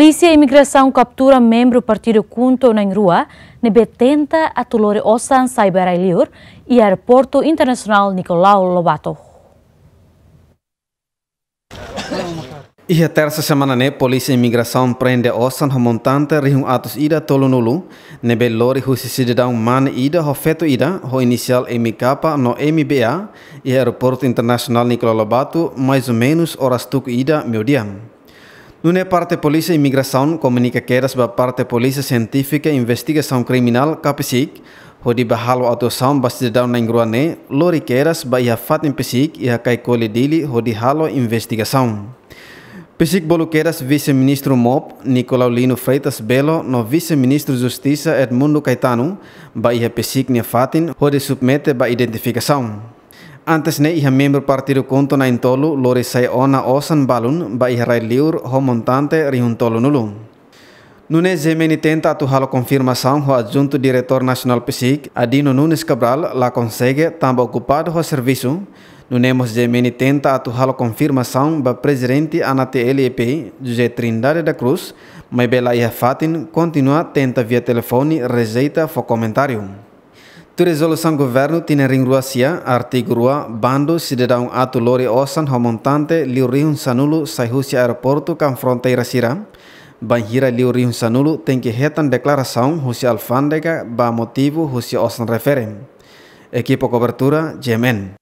Polícia e imigração captura membro partido Kunto na rua, nebe tenta atulore osan saibera e aeroporto internacional Nicolau Lobato. Ia terça semana ne né, polícia e imigração prende osan homontante rihung Atos ida tolonulu, nebe lori husi Cidadão man ida ho ida o inicial emikapa no MBA e aeroporto internacional Nicolau Lobato mais ou menos horas tuku ida dia. Dunia Parte Polícia Imigração comunica que era Parte Polícia Científica e Investigação Criminal KPSIC Hodi bahal wa autosam bas dedau na ingruane lori queiras ba iha fat in pesik e kai kole dili hodi halo investigação. Pesik bolo vice-ministro MOP Nicolau Lino Freitas Belo no vice-ministro Justiça Edmundo Caetano ba iha pesik nia fatin hodi submete ba identificação. Antes ne iha membro partido conto na intolu lori sai ona osan balun ba iha rai liur homontante riuntolu nulu. Nunes Gemini tenta atuhalo confirmação ho adjunto diretor nacional PSIC, Adino Nunes Cabral, la consegue tamba ocupado ho serviço. Nunes Gemini tenta atuhalo confirmação ba presidente ANATLEP, José Trindade da Cruz, mas bela iha fatin continua tenta via telefone rejeita fo comentário. Tu resolução governo tine ruasia artigurua bando se de um ato lori osan homontante liu rihun sanulu saihusia aeroporto kan fronteira sira. banjira liu rihun sanulu tem que retan declaração husia ba motivo husi osan referem. Equipo cobertura, Jemen.